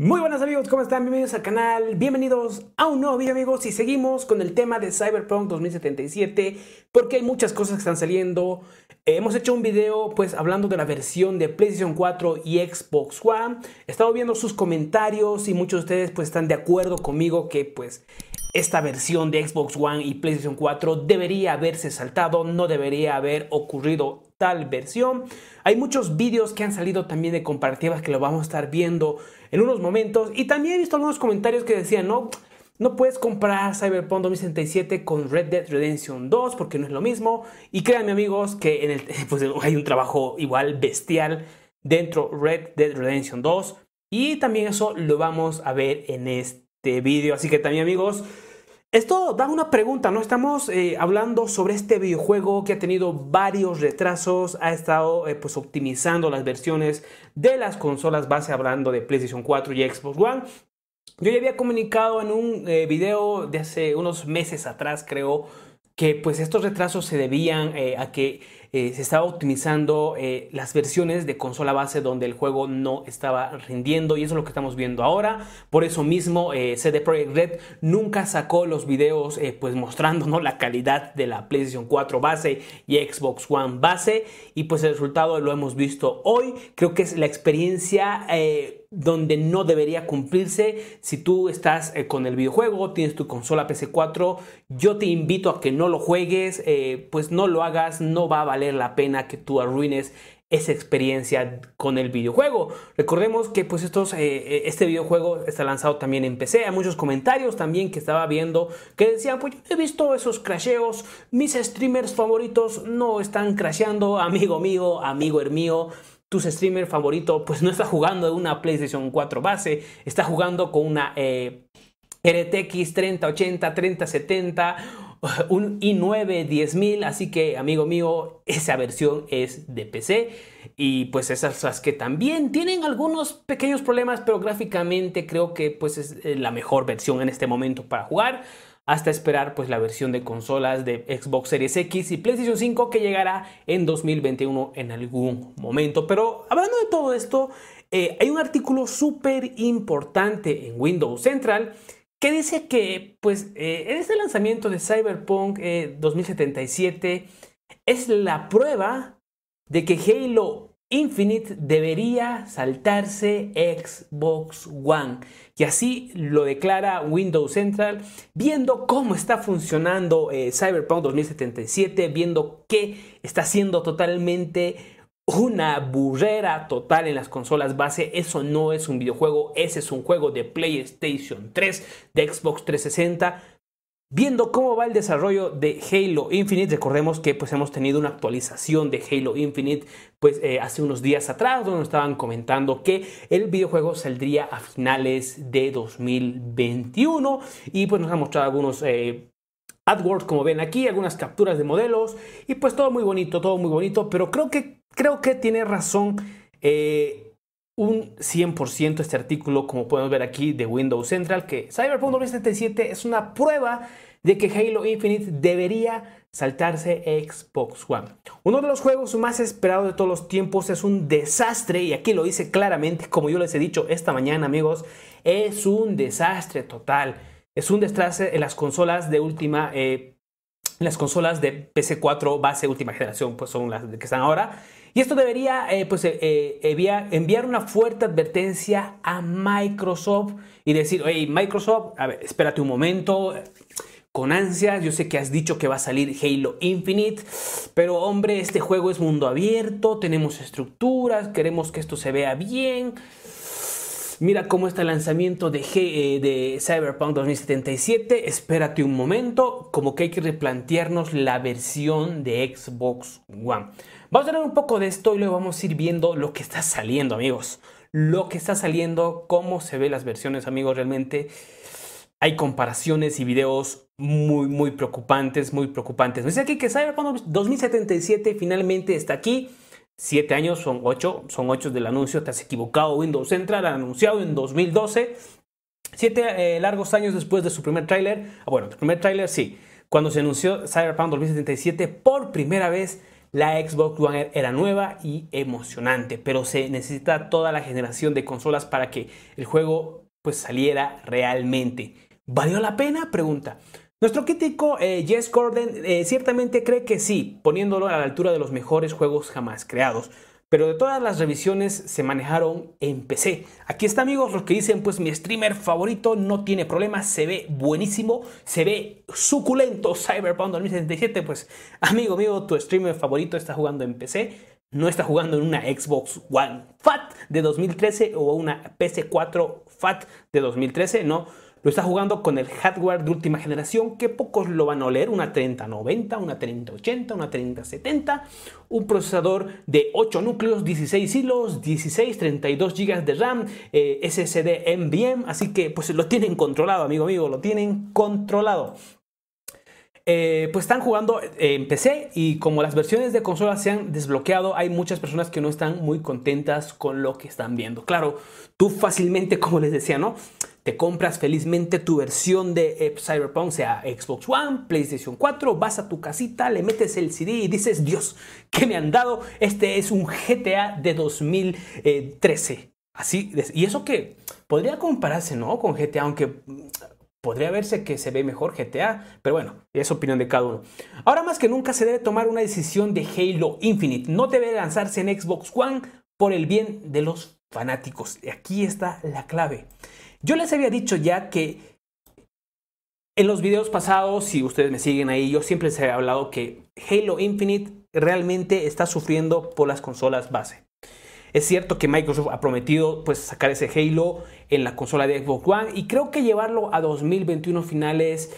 Muy buenas amigos, ¿cómo están? Bienvenidos al canal, bienvenidos a un nuevo video amigos y seguimos con el tema de Cyberpunk 2077 porque hay muchas cosas que están saliendo. Eh, hemos hecho un video pues hablando de la versión de PlayStation 4 y Xbox One. He estado viendo sus comentarios y muchos de ustedes pues están de acuerdo conmigo que pues esta versión de Xbox One y PlayStation 4 debería haberse saltado, no debería haber ocurrido tal versión. Hay muchos vídeos que han salido también de comparativas que lo vamos a estar viendo en unos momentos. Y también he visto algunos comentarios que decían, no, no puedes comprar Cyberpunk 2077 con Red Dead Redemption 2 porque no es lo mismo. Y créanme amigos que en el, pues, hay un trabajo igual bestial dentro Red Dead Redemption 2. Y también eso lo vamos a ver en este vídeo. Así que también amigos... Esto da una pregunta, ¿no? Estamos eh, hablando sobre este videojuego que ha tenido varios retrasos, ha estado eh, pues optimizando las versiones de las consolas base, hablando de PlayStation 4 y Xbox One. Yo ya había comunicado en un eh, video de hace unos meses atrás, creo, que pues estos retrasos se debían a que eh, se estaba optimizando eh, las versiones de consola base donde el juego no estaba rindiendo y eso es lo que estamos viendo ahora. Por eso mismo eh, CD Projekt Red nunca sacó los videos pues mostrando la calidad de la PlayStation 4 base y Xbox One base y pues el resultado lo hemos visto hoy. Creo que es la experiencia donde no debería cumplirse. Si tú estás eh, con el videojuego, tienes tu consola PC4, yo te invito a que no lo juegues, eh, pues no lo hagas, no va a valer la pena que tú arruines esa experiencia con el videojuego. Recordemos que pues estos, eh, este videojuego está lanzado también en PC. Hay muchos comentarios también que estaba viendo que decían, pues yo he visto esos crasheos, mis streamers favoritos no están crasheando, amigo mío, amigo mío tu streamer favorito pues no está jugando en una PlayStation 4 base, está jugando con una eh, RTX 3080, 3070, un i9 10000, así que amigo mío, esa versión es de PC y pues esas las que también tienen algunos pequeños problemas, pero gráficamente creo que pues es eh, la mejor versión en este momento para jugar hasta esperar pues la versión de consolas de Xbox Series X y PlayStation 5 que llegará en 2021 en algún momento. Pero hablando de todo esto, eh, hay un artículo súper importante en Windows Central que dice que pues eh, este lanzamiento de Cyberpunk 2077 eh, es la prueba de que Halo Infinite debería saltarse Xbox One y así lo declara Windows Central viendo cómo está funcionando eh, Cyberpunk 2077, viendo que está siendo totalmente una burrera total en las consolas base. Eso no es un videojuego, ese es un juego de PlayStation 3, de Xbox 360 Viendo cómo va el desarrollo de Halo Infinite, recordemos que pues hemos tenido una actualización de Halo Infinite pues eh, hace unos días atrás donde nos estaban comentando que el videojuego saldría a finales de 2021 y pues nos han mostrado algunos eh, AdWords como ven aquí, algunas capturas de modelos y pues todo muy bonito, todo muy bonito, pero creo que, creo que tiene razón eh, un 100% este artículo, como podemos ver aquí, de Windows Central, que Cyberpunk 2077 es una prueba de que Halo Infinite debería saltarse Xbox One. Uno de los juegos más esperados de todos los tiempos es un desastre y aquí lo dice claramente, como yo les he dicho esta mañana amigos, es un desastre total. Es un desastre en las consolas de última, eh, las consolas de PC4 base última generación, pues son las que están ahora. Y esto debería eh, pues, eh, eh, enviar una fuerte advertencia a Microsoft y decir, hey Microsoft, espérate un momento, con ansias, yo sé que has dicho que va a salir Halo Infinite, pero hombre, este juego es mundo abierto, tenemos estructuras, queremos que esto se vea bien. Mira cómo está el lanzamiento de, de Cyberpunk 2077. Espérate un momento, como que hay que replantearnos la versión de Xbox One. Vamos a tener un poco de esto y luego vamos a ir viendo lo que está saliendo, amigos. Lo que está saliendo, cómo se ven las versiones, amigos, realmente hay comparaciones y videos muy, muy preocupantes, muy preocupantes. dice aquí que Cyberpunk 2077 finalmente está aquí. Siete años, son ocho, son ocho del anuncio, te has equivocado. Windows Central, ha anunciado en 2012. Siete eh, largos años después de su primer tráiler. Ah, bueno, el primer tráiler sí. Cuando se anunció Cyberpunk 2077 por primera vez la Xbox One era nueva y emocionante, pero se necesita toda la generación de consolas para que el juego pues saliera realmente. ¿Valió la pena? Pregunta. Nuestro crítico eh, Jess Gordon eh, ciertamente cree que sí, poniéndolo a la altura de los mejores juegos jamás creados. Pero de todas las revisiones se manejaron en PC. Aquí está amigos los que dicen pues mi streamer favorito no tiene problemas, se ve buenísimo, se ve suculento Cyberpunk 2077. Pues amigo mío, tu streamer favorito está jugando en PC, no está jugando en una Xbox One Fat de 2013 o una PC4 Fat de 2013, no lo está jugando con el hardware de última generación que pocos lo van a oler, una 3090, una 3080, una 3070, un procesador de 8 núcleos, 16 hilos, 16, 32 GB de RAM, eh, SSD nvme así que pues lo tienen controlado, amigo amigo, lo tienen controlado. Eh, pues están jugando en PC y como las versiones de consola se han desbloqueado, hay muchas personas que no están muy contentas con lo que están viendo. Claro, tú fácilmente, como les decía, ¿no? Te compras felizmente tu versión de eh, Cyberpunk, sea Xbox One, PlayStation 4, vas a tu casita, le metes el CD y dices, Dios, ¿qué me han dado? Este es un GTA de 2013. Eh, Así, y eso que podría compararse, ¿no? Con GTA, aunque mm, podría verse que se ve mejor GTA, pero bueno, es opinión de cada uno. Ahora más que nunca se debe tomar una decisión de Halo Infinite. No debe lanzarse en Xbox One por el bien de los fanáticos. Y Aquí está la clave. Yo les había dicho ya que en los videos pasados, si ustedes me siguen ahí, yo siempre les había hablado que Halo Infinite realmente está sufriendo por las consolas base. Es cierto que Microsoft ha prometido pues, sacar ese Halo en la consola de Xbox One y creo que llevarlo a 2021 finales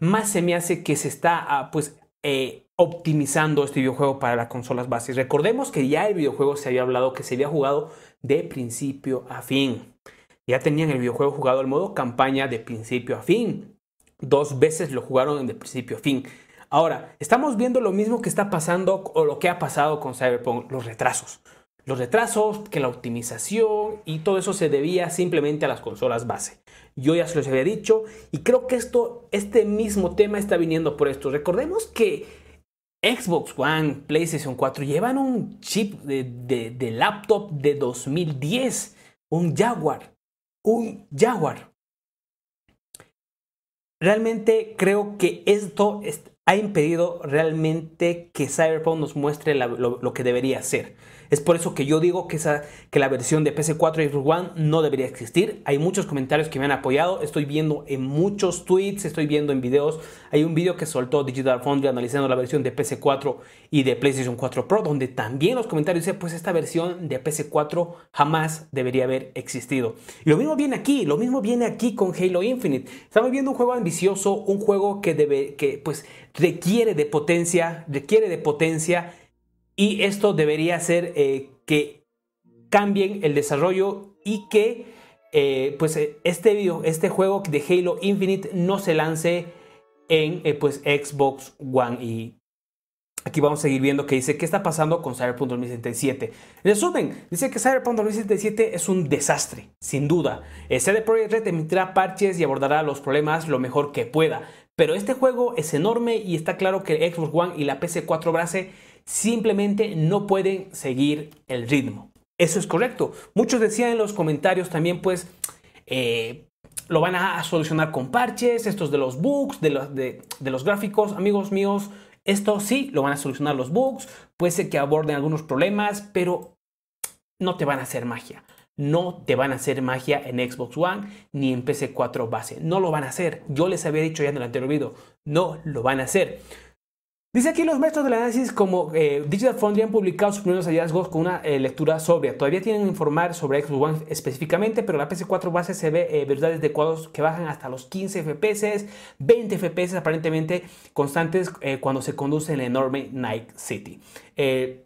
más se me hace que se está ah, pues, eh, optimizando este videojuego para las consolas base. Recordemos que ya el videojuego se había hablado que se había jugado de principio a fin ya tenían el videojuego jugado al modo campaña de principio a fin. Dos veces lo jugaron de principio a fin. Ahora, estamos viendo lo mismo que está pasando o lo que ha pasado con Cyberpunk, los retrasos. Los retrasos, que la optimización y todo eso se debía simplemente a las consolas base. Yo ya se los había dicho y creo que esto, este mismo tema está viniendo por esto. Recordemos que Xbox One, PlayStation 4 llevan un chip de laptop de 2010, un Jaguar un jaguar. Realmente creo que esto ha impedido realmente que Cyberpunk nos muestre lo, que debería ser. Es por eso que yo digo que, esa, que la versión de PC4 y One no debería existir. Hay muchos comentarios que me han apoyado. Estoy viendo en muchos tweets, estoy viendo en videos. Hay un video que soltó Digital Foundry analizando la versión de PC4 y de PlayStation 4 Pro, donde también los comentarios dicen, pues esta versión de PC4 jamás debería haber existido. Y lo mismo viene aquí, lo mismo viene aquí con Halo Infinite. Estamos viendo un juego ambicioso, un juego que, debe, que pues requiere de potencia, requiere de potencia y esto debería hacer eh, que cambien el desarrollo y que eh, pues eh, este video, este juego de Halo Infinite no se lance en pues Xbox One y Aquí vamos a seguir viendo que dice qué está pasando con Cyberpunk 2077. Resumen, dice que Cyberpunk 2077 es un desastre, sin duda. CD Projekt Red emitirá parches y abordará los problemas lo mejor que pueda. Pero este juego es enorme y está claro que el Xbox One y la PC 4 Brase simplemente no pueden seguir el ritmo. Eso es correcto. Muchos decían en los comentarios también, pues, eh, lo van a solucionar con parches, estos de los bugs, de los, de los gráficos, amigos míos. Esto sí, lo van a solucionar los bugs, puede ser que aborden algunos problemas, pero no te van a hacer magia no te van a hacer magia en Xbox One ni en PC4 base. No lo van a hacer. Yo les había dicho ya en el anterior video, no lo van a hacer. Dice aquí los maestros del análisis como eh, Digital Foundry han publicado sus primeros hallazgos con una eh, lectura sobria. Todavía tienen que informar sobre Xbox One específicamente, pero la PC4 base se ve eh, verdades de cuadros que bajan hasta los 15 FPS, 20 FPS aparentemente constantes eh, cuando se conduce en el enorme Night City. Eh,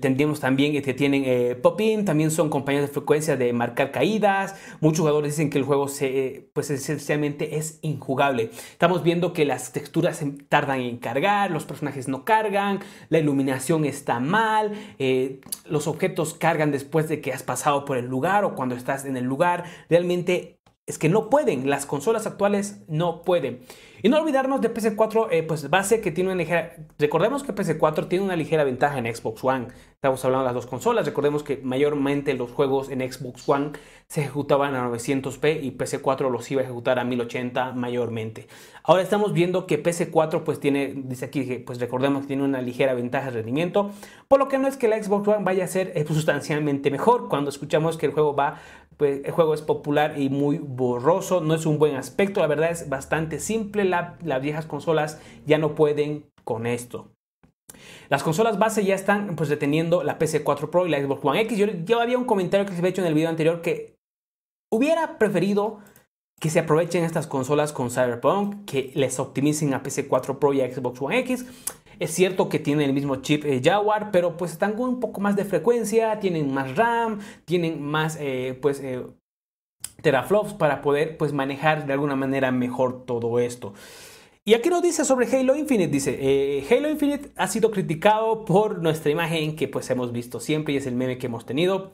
tendemos también que este, tienen eh, pop-in, también son compañías de frecuencia de marcar caídas. Muchos jugadores dicen que el juego se, pues esencialmente es injugable. Estamos viendo que las texturas tardan en cargar, los personajes no cargan, la iluminación está mal, eh, los objetos cargan después de que has pasado por el lugar o cuando estás en el lugar. Realmente es que no pueden, las consolas actuales no pueden. Y no olvidarnos de pc 4 eh, pues base que tiene una ligera... Recordemos que pc 4 tiene una ligera ventaja en Xbox One. Estamos hablando de las dos consolas. Recordemos que mayormente los juegos en Xbox One se ejecutaban a 900p y pc 4 los iba a ejecutar a 1080 mayormente. Ahora estamos viendo que pc 4 pues tiene, dice aquí pues recordemos que tiene una ligera ventaja de rendimiento. Por lo que no es que la Xbox One vaya a ser eh, pues, sustancialmente mejor cuando escuchamos que el juego va pues, el juego es popular y muy borroso, no es un buen aspecto, la verdad es bastante simple, las viejas consolas ya no pueden con esto. Las consolas base ya están pues deteniendo la PC4 Pro y la Xbox One X. Yo, yo había un comentario que se había hecho en el video anterior que hubiera preferido que se aprovechen estas consolas con Cyberpunk, que les optimicen a PC4 Pro y a Xbox One X, es cierto que tiene el mismo chip eh, Jaguar, pero pues están con un poco más de frecuencia, tienen más RAM, tienen más eh, pues eh, teraflops para poder pues manejar de alguna manera mejor todo esto. ¿Y aquí nos dice sobre Halo Infinite? Dice, eh, Halo Infinite ha sido criticado por nuestra imagen que pues hemos visto siempre y es el meme que hemos tenido.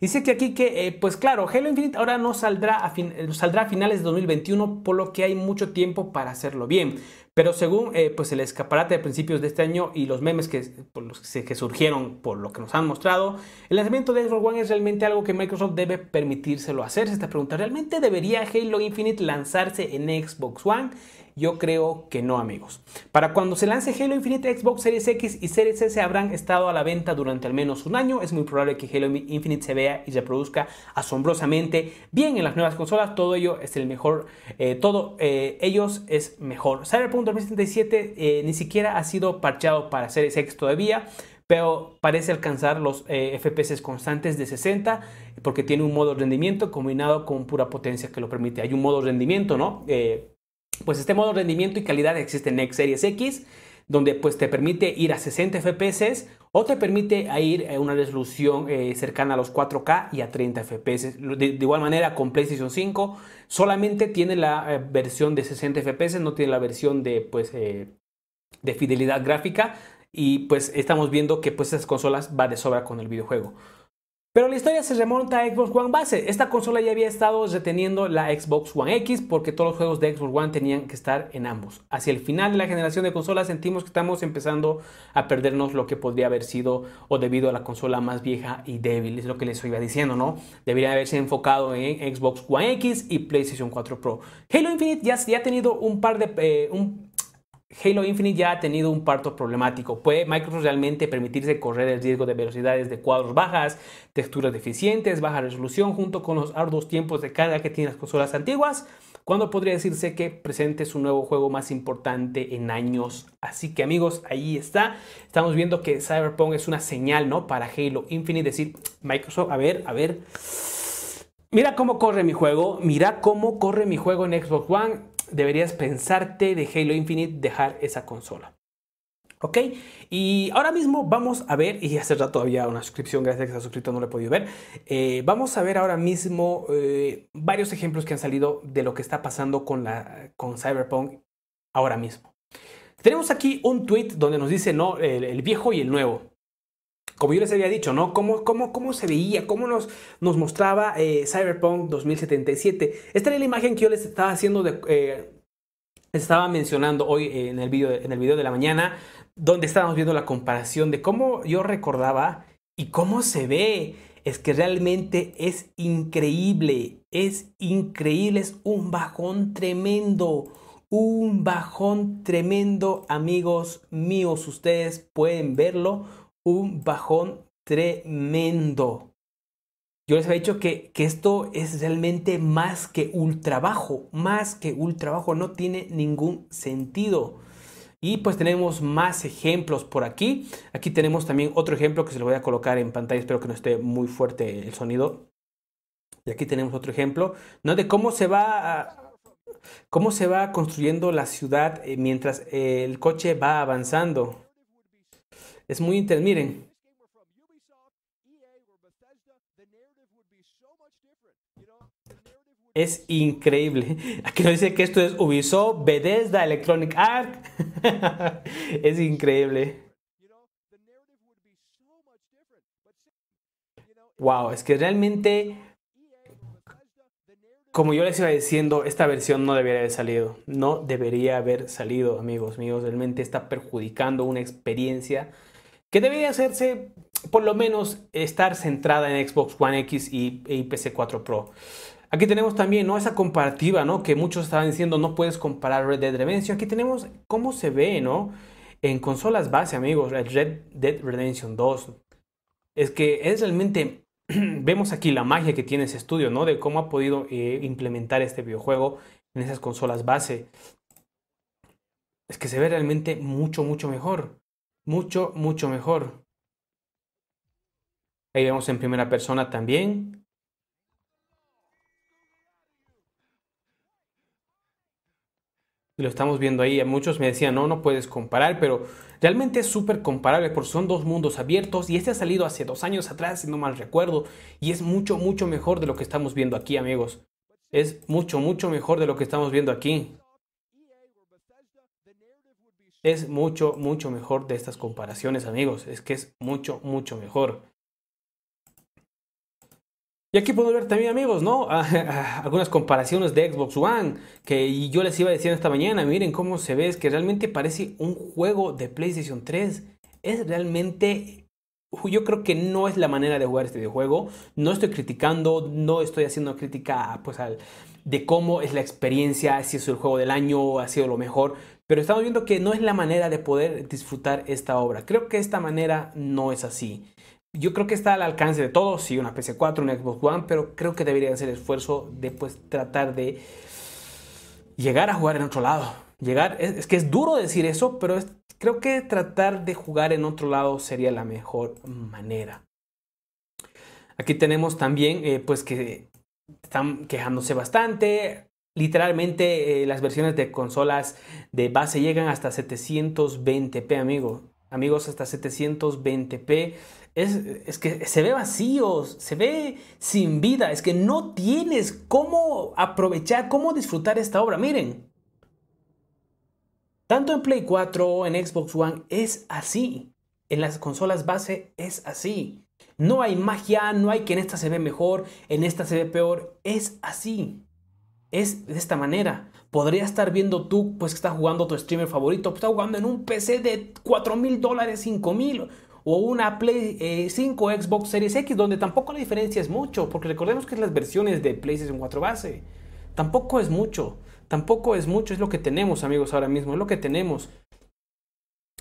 Dice que aquí que, eh, pues claro, Halo Infinite ahora no saldrá a, eh, saldrá a finales de 2021, por lo que hay mucho tiempo para hacerlo bien. Pero según pues el escaparate de principios de este año y los memes que, surgieron por lo que nos han mostrado, el lanzamiento de Xbox One es realmente algo que Microsoft debe permitírselo hacer. Se está ¿realmente debería Halo Infinite lanzarse en Xbox One? Yo creo que no, amigos. Para cuando se lance Halo Infinite Xbox Series X y Series S habrán estado a la venta durante al menos un año. Es muy probable que Halo Infinite se vea y se produzca asombrosamente bien en las nuevas consolas. Todo ello es el mejor, eh, todo eh, ellos es mejor. Cyberpunk 2077 eh, ni siquiera ha sido parcheado para Series X todavía pero parece alcanzar los FPS constantes de 60 porque tiene un modo rendimiento combinado con pura potencia que lo permite. Hay un modo rendimiento, ¿no? pues este modo rendimiento y calidad existe en X Series X, donde pues te permite ir a 60 FPS o te permite ir a una resolución eh, cercana a los 4K y a 30 FPS. De, igual manera con PlayStation 5 solamente tiene la eh, versión de 60 FPS, no tiene la versión de pues eh, de fidelidad gráfica y pues estamos viendo que pues esas consolas va de sobra con el videojuego. Pero la historia se remonta a Xbox One base. Esta consola ya había estado reteniendo la Xbox One X porque todos los juegos de Xbox One tenían que estar en ambos. Hacia el final de la generación de consolas sentimos que estamos empezando a perdernos lo que podría haber sido o debido a la consola más vieja y débil. Es lo que les iba diciendo, ¿no? Debería haberse enfocado en Xbox One X y PlayStation 4 Pro. Halo Infinite ya, ha tenido un par de... Eh, Halo Infinite ya ha tenido un parto problemático. ¿Puede Microsoft realmente permitirse correr el riesgo de velocidades de cuadros bajas, texturas deficientes, baja resolución, junto con los arduos tiempos de carga que tienen las consolas antiguas? ¿Cuándo podría decirse que presente su nuevo juego más importante en años? Así que amigos, ahí está. Estamos viendo que Cyberpunk es una señal, ¿no? Para Halo Infinite decir, Microsoft, a ver, a ver. Mira cómo corre mi juego, mira cómo corre mi juego en Xbox One deberías pensarte de Halo Infinite dejar esa consola. ¿Ok? Y ahora mismo vamos a ver, y hace rato había una suscripción, gracias a que ha suscrito no lo he podido ver, eh, vamos a ver ahora mismo eh, varios ejemplos que han salido de lo que está pasando con, la, con Cyberpunk ahora mismo. Tenemos aquí un tweet donde nos dice, no, el viejo y el nuevo como yo les había dicho, ¿no? ¿Cómo, cómo, cómo se veía? ¿Cómo nos, nos mostraba eh, Cyberpunk 2077? Esta era la imagen que yo les estaba haciendo de... Eh, estaba mencionando hoy en el, video, en el video de la mañana, donde estábamos viendo la comparación de cómo yo recordaba y cómo se ve. Es que realmente es increíble, es increíble, es un bajón tremendo, un bajón tremendo, amigos míos. Ustedes pueden verlo, un bajón tremendo. Yo les había dicho que, esto es realmente más que trabajo más que trabajo no tiene ningún sentido. Y pues tenemos más ejemplos por aquí. Aquí tenemos también otro ejemplo que se lo voy a colocar en pantalla. Espero que no esté muy fuerte el sonido. Y aquí tenemos otro ejemplo, ¿no? De cómo se va, cómo se va construyendo la ciudad eh, mientras eh, el coche va avanzando. Es muy interesante. Miren, es increíble. Aquí nos dice que esto es Ubisoft, Bethesda, Electronic art es increíble. Wow, es que realmente, como yo les iba diciendo, esta versión no debería haber salido. No debería haber salido, amigos míos. Realmente está perjudicando una experiencia que debería hacerse por lo menos estar centrada en Xbox One X y, ipc PC 4 Pro. Aquí tenemos también ¿no? esa comparativa ¿no? que muchos estaban diciendo no puedes comparar Red Dead Redemption. Aquí tenemos cómo se ve ¿no? en consolas base, amigos, Red Dead Redemption 2. Es que es realmente, vemos aquí la magia que tiene ese estudio, ¿no? de cómo ha podido eh, implementar este videojuego en esas consolas base. Es que se ve realmente mucho, mucho mejor mucho, mucho mejor. Ahí vemos en primera persona también. lo estamos viendo ahí. Muchos me decían, no, no puedes comparar, pero realmente es súper comparable porque son dos mundos abiertos y este ha salido hace dos años atrás, si no mal recuerdo, y es mucho, mucho mejor de lo que estamos viendo aquí, amigos. Es mucho, mucho mejor de lo que estamos viendo aquí es mucho, mucho mejor de estas comparaciones, amigos. Es que es mucho, mucho mejor. Y aquí podemos ver también, amigos, ¿no? algunas comparaciones de Xbox One, que yo les iba diciendo esta mañana, miren cómo se ve, es que realmente parece un juego de PlayStation 3. Es realmente, yo creo que no es la manera de jugar este videojuego. No estoy criticando, no estoy haciendo crítica pues, al, de cómo es la experiencia, si es el juego del año, ha sido lo mejor. Pero estamos viendo que no es la manera de poder disfrutar esta obra. Creo que esta manera no es así. Yo creo que está al alcance de todos, si una PC4, una Xbox One, pero creo que debería hacer esfuerzo de pues, tratar de llegar a jugar en otro lado. Llegar, es, que es duro decir eso, pero creo que tratar de jugar en otro lado sería la mejor manera. Aquí tenemos también, eh, pues que están quejándose bastante. Literalmente eh, las versiones de consolas de base llegan hasta 720p, amigo. Amigos, hasta 720p. Es, es, que se ve vacío, se ve sin vida. Es que no tienes cómo aprovechar, cómo disfrutar esta obra. Miren, tanto en Play 4, en Xbox One, es así. En las consolas base es así. No hay magia, no hay que en esta se ve mejor, en esta se ve peor. Es así es de esta manera. Podría estar viendo tú, pues que estás jugando tu streamer favorito, pues, está jugando en un PC de $4,000, mil dólares, o una Play 5 eh, Xbox Series X, donde tampoco la diferencia es mucho, porque recordemos que es las versiones de PlayStation 4 base. Tampoco es mucho, tampoco es mucho, es lo que tenemos, amigos, ahora mismo, es lo que tenemos.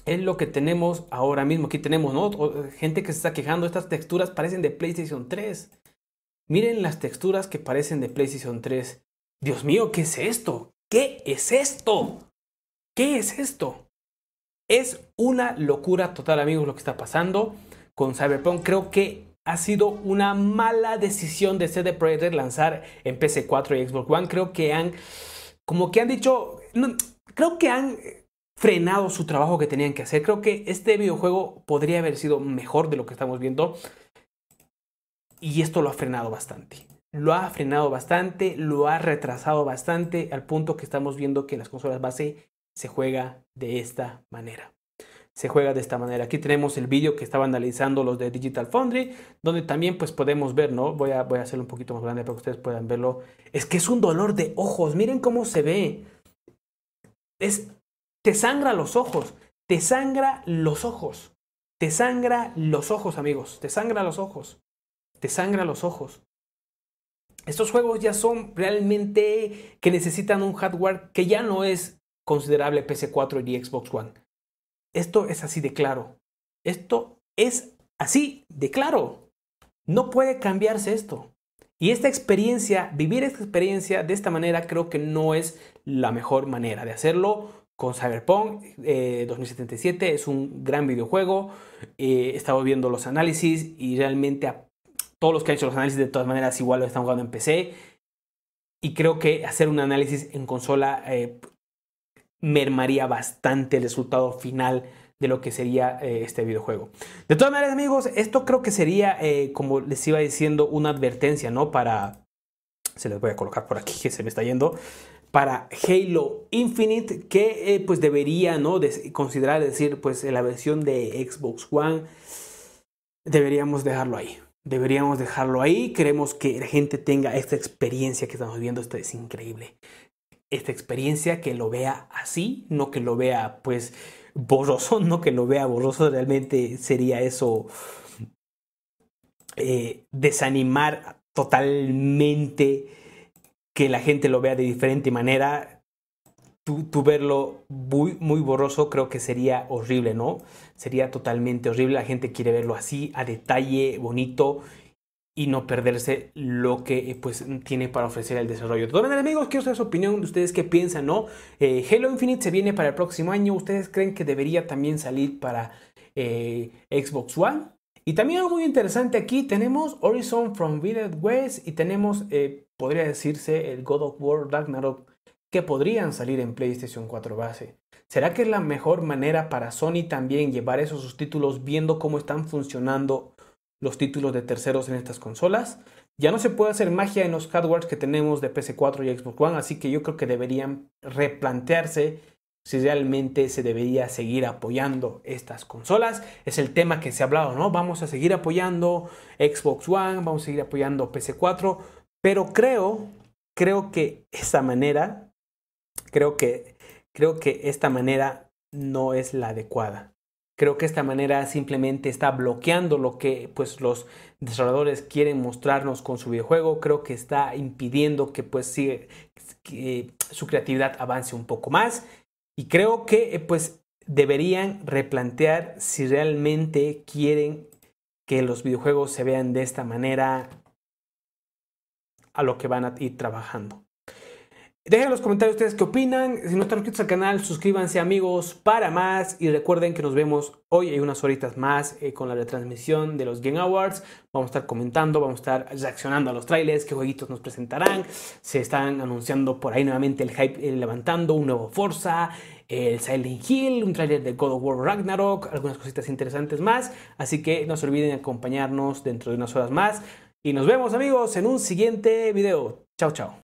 Es lo que tenemos ahora mismo. Aquí tenemos, ¿no? Eh, gente que se está quejando, estas texturas parecen de PlayStation 3. Miren las texturas que parecen de PlayStation 3. Dios mío, ¿qué es esto? ¿Qué es esto? ¿Qué es esto? Es una locura total, amigos, lo que está pasando con Cyberpunk. Creo que ha sido una mala decisión de CD Projekt lanzar en PC4 y Xbox One. Creo que han, como que han dicho, creo que han frenado su trabajo que tenían que hacer. Creo que este videojuego podría haber sido mejor de lo que estamos viendo. Y esto lo ha frenado bastante lo ha frenado bastante, lo ha retrasado bastante, al punto que estamos viendo que las consolas base se juega de esta manera. Se juega de esta manera. Aquí tenemos el vídeo que estaba analizando los de Digital Foundry, donde también pues podemos ver, ¿no? Voy a, voy a hacerlo un poquito más grande para que ustedes puedan verlo. Es que es un dolor de ojos, miren cómo se ve. Es, te sangra los ojos, te sangra los ojos, te sangra los ojos amigos, te sangra los ojos, te sangra los ojos estos juegos ya son realmente que necesitan un hardware que ya no es considerable PS4 y Xbox One. Esto es así de claro. Esto es así de claro. No puede cambiarse esto. Y esta experiencia, vivir esta experiencia de esta manera, creo que no es la mejor manera de hacerlo. Con Cyberpunk 2077 eh, es un gran videojuego. Eh, viendo los análisis y realmente todos los que han hecho los análisis de todas maneras igual lo están jugando en PC. Y creo que hacer un análisis en consola eh, mermaría bastante el resultado final de lo que sería eh, este videojuego. De todas maneras, amigos, esto creo que sería, eh, como les iba diciendo, una advertencia, ¿no? Para... Se los voy a colocar por aquí, que se me está yendo. Para Halo Infinite, que pues debería, ¿no? considerar, decir, pues la versión de Xbox One, deberíamos dejarlo ahí deberíamos dejarlo ahí. Queremos que la gente tenga esta experiencia que estamos viviendo. Esto es increíble. Esta experiencia que lo vea así, no que lo vea pues borroso, no que lo vea borroso. Realmente sería eso eh, desanimar totalmente que la gente lo vea de diferente manera tú, verlo muy, muy borroso creo que sería horrible, ¿no? Sería totalmente horrible. La gente quiere verlo así, a detalle, bonito y no perderse lo que eh, pues tiene para ofrecer el desarrollo. Entonces, amigos, quiero saber su opinión de ustedes qué piensan, ¿no? Eh, Halo Infinite se viene para el próximo año. ¿Ustedes creen que debería también salir para eh, Xbox One? Y también algo muy interesante aquí, tenemos Horizon from Village West y tenemos, podría decirse, el God of War Ragnarok podrían salir en PlayStation 4 base. ¿Será que es la mejor manera para Sony también llevar esos subtítulos viendo cómo están funcionando los títulos de terceros en estas consolas? Ya no se puede hacer magia en los hardwares que tenemos de PC4 y Xbox One, así que yo creo que deberían replantearse si realmente se debería seguir apoyando estas consolas. Es el tema que se ha hablado, ¿no? Vamos a seguir apoyando Xbox One, vamos a seguir apoyando PC4, pero creo, creo que esa manera Creo que, creo que esta manera no es la adecuada. Creo que esta manera simplemente está bloqueando lo que pues, los desarrolladores quieren mostrarnos con su videojuego. Creo que está impidiendo que, pues, su creatividad avance un poco más. Y creo que eh, pues, deberían replantear si realmente quieren que los videojuegos se vean de esta manera a lo que van a ir trabajando. Dejen en los comentarios ustedes qué opinan. Si no están suscritos al canal, suscríbanse amigos para más. Y recuerden que nos vemos hoy hay unas horitas más eh, con la retransmisión de los Game Awards. Vamos a estar comentando, vamos a estar reaccionando a los trailers, qué jueguitos nos presentarán. Se están anunciando por ahí nuevamente el hype eh, levantando, un nuevo Forza, el Silent Hill, un trailer de God of War Ragnarok, algunas cositas interesantes más. Así que no se olviden acompañarnos dentro de unas horas más. Y nos vemos amigos en un siguiente video. Chao, chao.